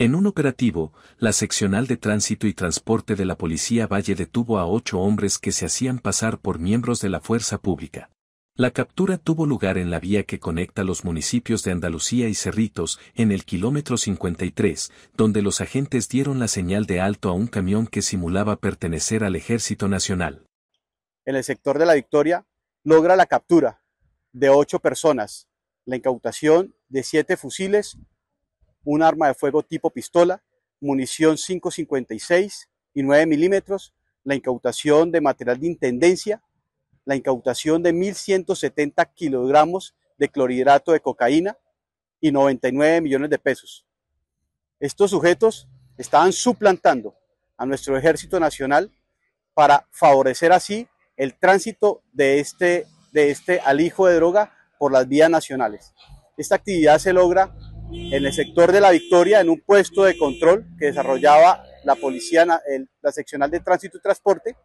En un operativo, la seccional de tránsito y transporte de la Policía Valle detuvo a ocho hombres que se hacían pasar por miembros de la fuerza pública. La captura tuvo lugar en la vía que conecta los municipios de Andalucía y Cerritos, en el kilómetro 53, donde los agentes dieron la señal de alto a un camión que simulaba pertenecer al Ejército Nacional. En el sector de la Victoria, logra la captura de ocho personas, la incautación de siete fusiles, un arma de fuego tipo pistola, munición 5.56 y 9 milímetros, la incautación de material de intendencia, la incautación de 1.170 kilogramos de clorhidrato de cocaína y 99 millones de pesos. Estos sujetos estaban suplantando a nuestro ejército nacional para favorecer así el tránsito de este, de este alijo de droga por las vías nacionales. Esta actividad se logra en el sector de la Victoria, en un puesto de control que desarrollaba la policía, la seccional de tránsito y transporte,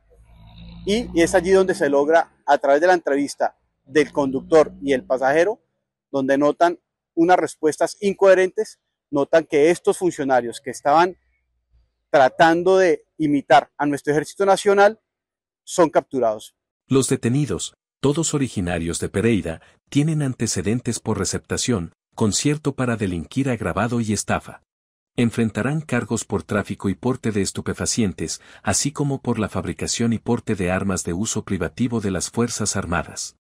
y es allí donde se logra, a través de la entrevista del conductor y el pasajero, donde notan unas respuestas incoherentes, notan que estos funcionarios que estaban tratando de imitar a nuestro ejército nacional son capturados. Los detenidos, todos originarios de Pereira, tienen antecedentes por receptación, concierto para delinquir agravado y estafa. Enfrentarán cargos por tráfico y porte de estupefacientes, así como por la fabricación y porte de armas de uso privativo de las Fuerzas Armadas.